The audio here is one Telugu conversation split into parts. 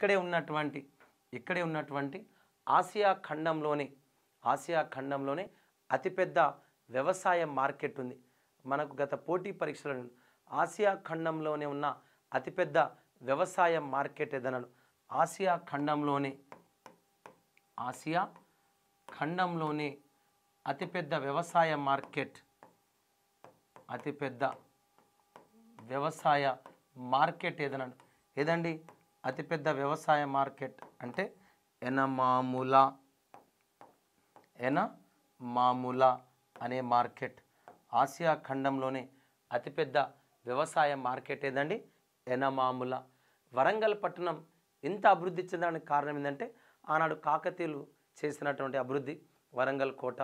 ఇక్కడే ఉన్నటువంటి ఇక్కడే ఉన్నటువంటి ఆసియా ఖండంలోనే ఆసియా ఖండంలోనే అతిపెద్ద వ్యవసాయ మార్కెట్ ఉంది మనకు గత పోటీ పరీక్షలను ఆసియా ఖండంలోనే ఉన్న అతిపెద్ద వ్యవసాయ మార్కెట్ ఏదనను ఆసియా ఖండంలోనే ఆసియా ఖండంలోనే అతిపెద్ద వ్యవసాయ మార్కెట్ అతిపెద్ద వ్యవసాయ మార్కెట్ ఏదనను ఏదండి అతిపెద్ద వ్యవసాయ మార్కెట్ అంటే ఎనమాముల ఎనమాముల అనే మార్కెట్ ఆసియా ఖండంలోనే అతిపెద్ద వ్యవసాయ మార్కెట్ ఏదండి ఎనమాముల వరంగల్ పట్టణం ఇంత అభివృద్ధి చెందడానికి కారణం ఏంటంటే ఆనాడు కాకతీయులు చేసినటువంటి అభివృద్ధి వరంగల్ కోట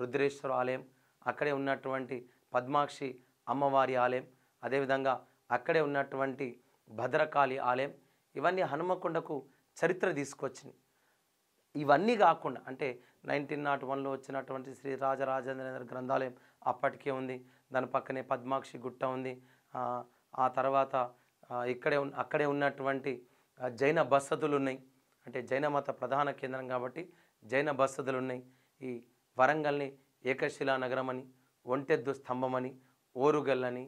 రుద్రేశ్వర ఆలయం అక్కడే ఉన్నటువంటి పద్మాక్షి అమ్మవారి ఆలయం అదేవిధంగా అక్కడే ఉన్నటువంటి భద్రకాళి ఆలయం ఇవన్నీ హనుమకొండకు చరిత్ర తీసుకొచ్చింది ఇవన్నీ కాకుండా అంటే నైన్టీన్ నాట్ వన్లో వచ్చినటువంటి శ్రీ రాజరాజేంద్ర గ్రంథాలయం అప్పటికే ఉంది దాని పక్కనే పద్మాక్షి గుట్ట ఉంది ఆ తర్వాత ఇక్కడే అక్కడే ఉన్నటువంటి జైన బసతులు ఉన్నాయి అంటే జైన మత ప్రధాన కేంద్రం కాబట్టి జైన బసతులు ఉన్నాయి ఈ వరంగల్ని ఏకశిలా నగరం అని ఒంటెద్దు స్తంభం అని ఓరుగల్ అని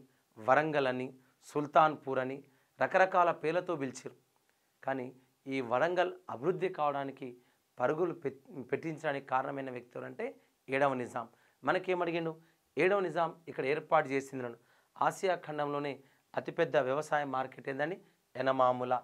వరంగల్ అని సుల్తాన్పూర్ అని రకరకాల పేర్లతో పిలిచారు కానీ ఈ వరంగల్ అభివృద్ధి కావడానికి పరుగులు పెట్టించడానికి కారణమైన వ్యక్తులు అంటే ఏడవ నిజాం మనకేమడిగిండు ఏడవ నిజాం ఇక్కడ ఏర్పాటు చేసింది ఆసియా ఖండంలోనే అతిపెద్ద వ్యవసాయ మార్కెట్ ఏందని ఎనమాముల